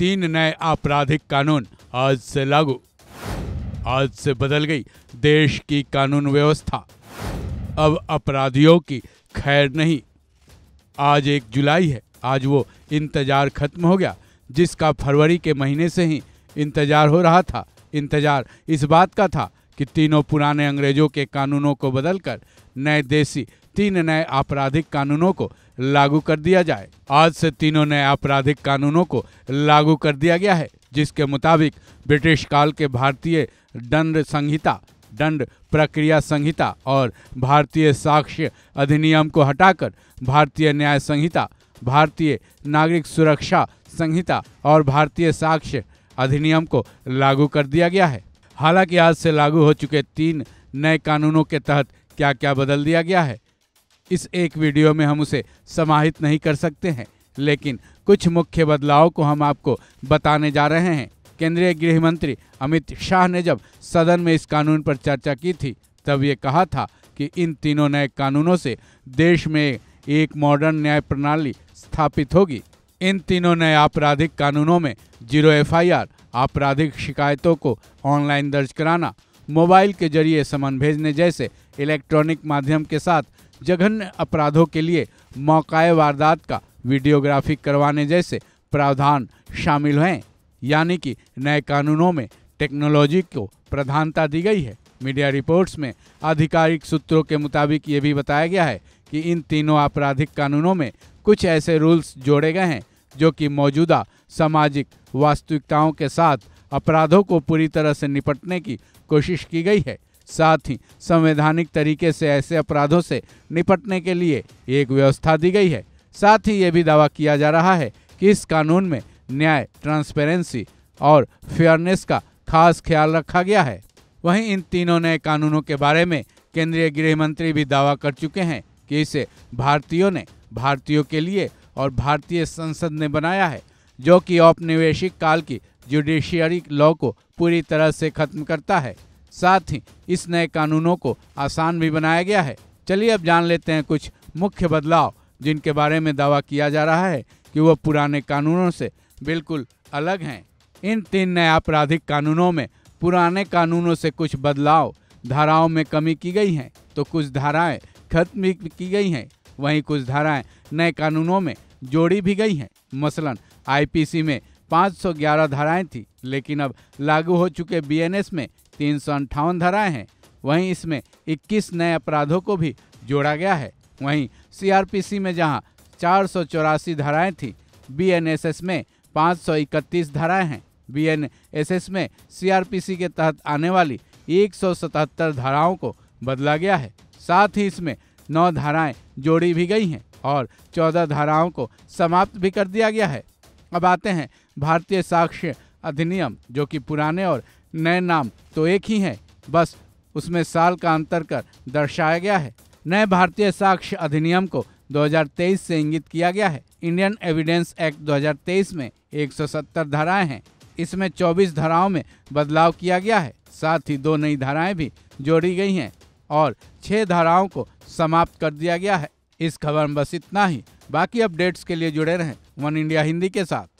तीन नए आपराधिक कानून आज से लागू आज से बदल गई देश की कानून व्यवस्था अब अपराधियों की खैर नहीं आज एक जुलाई है आज वो इंतजार खत्म हो गया जिसका फरवरी के महीने से ही इंतजार हो रहा था इंतजार इस बात का था कि तीनों पुराने अंग्रेजों के कानूनों को बदलकर नए देसी तीन नए आपराधिक कानूनों को लागू कर दिया जाए आज से तीनों नए आपराधिक कानूनों को लागू कर दिया गया है जिसके मुताबिक ब्रिटिश काल के भारतीय दंड संहिता दंड प्रक्रिया संहिता और भारतीय साक्ष्य अधिनियम को हटाकर भारतीय न्याय संहिता भारतीय नागरिक सुरक्षा संहिता और भारतीय साक्ष्य अधिनियम को लागू कर दिया गया है हालांकि आज से लागू हो चुके तीन नए कानूनों के तहत क्या क्या बदल दिया गया है इस एक वीडियो में हम उसे समाहित नहीं कर सकते हैं लेकिन कुछ मुख्य बदलाव को हम आपको बताने जा रहे हैं केंद्रीय गृह मंत्री अमित शाह ने जब सदन में इस कानून पर चर्चा की थी तब ये कहा था कि इन तीनों नए कानूनों से देश में एक मॉडर्न न्याय प्रणाली स्थापित होगी इन तीनों नए आपराधिक कानूनों में जीरो एफ आपराधिक शिकायतों को ऑनलाइन दर्ज कराना मोबाइल के जरिए समन भेजने जैसे इलेक्ट्रॉनिक माध्यम के साथ जघन्य अपराधों के लिए मौकाए वारदात का वीडियोग्राफी करवाने जैसे प्रावधान शामिल हैं यानी कि नए कानूनों में टेक्नोलॉजी को प्रधानता दी गई है मीडिया रिपोर्ट्स में आधिकारिक सूत्रों के मुताबिक ये भी बताया गया है कि इन तीनों आपराधिक कानूनों में कुछ ऐसे रूल्स जोड़े गए हैं जो कि मौजूदा सामाजिक वास्तविकताओं के साथ अपराधों को पूरी तरह से निपटने की कोशिश की गई है साथ ही संवैधानिक तरीके से ऐसे अपराधों से निपटने के लिए एक व्यवस्था दी गई है साथ ही ये भी दावा किया जा रहा है कि इस कानून में न्याय ट्रांसपेरेंसी और फेयरनेस का खास ख्याल रखा गया है वहीं इन तीनों नए कानूनों के बारे में केंद्रीय गृह मंत्री भी दावा कर चुके हैं कि इसे भारतीयों ने भारतीयों के लिए और भारतीय संसद ने बनाया है जो कि औपनिवेशिक काल की जुडिशियरी लॉ को पूरी तरह से खत्म करता है साथ ही इस नए कानूनों को आसान भी बनाया गया है चलिए अब जान लेते हैं कुछ मुख्य बदलाव जिनके बारे में दावा किया जा रहा है कि वह पुराने कानूनों से बिल्कुल अलग हैं इन तीन नए आपराधिक कानूनों में पुराने कानूनों से कुछ बदलाव धाराओं में कमी की गई हैं तो कुछ धाराएं खत्म भी की गई हैं वहीं कुछ धाराएं नए कानूनों में जोड़ी भी गई हैं मसलन आईपीसी में 511 धाराएं थी लेकिन अब लागू हो चुके बीएनएस में तीन सौ अंठावन धाराएं हैं वहीं इसमें 21 नए अपराधों को भी जोड़ा गया है वहीं सीआरपीसी में जहां चार सौ चौरासी धाराएं थीं बीएनएसएस में 531 धाराएं हैं बीएनएसएस में सीआरपीसी के तहत आने वाली 177 धाराओं को बदला गया है साथ ही इसमें नौ धाराएं जोड़ी भी गई हैं और चौदह धाराओं को समाप्त भी कर दिया गया है अब आते हैं भारतीय साक्ष्य अधिनियम जो कि पुराने और नए नाम तो एक ही हैं बस उसमें साल का अंतर कर दर्शाया गया है नए भारतीय साक्ष्य अधिनियम को 2023 से इंगित किया गया है इंडियन एविडेंस एक्ट 2023 में 170 धाराएं हैं इसमें 24 धाराओं में बदलाव किया गया है साथ ही दो नई धाराएं भी जोड़ी गई हैं और छह धाराओं को समाप्त कर दिया गया है इस खबर में बस इतना ही बाकी अपडेट्स के लिए जुड़े रहें वन इंडिया हिंदी के साथ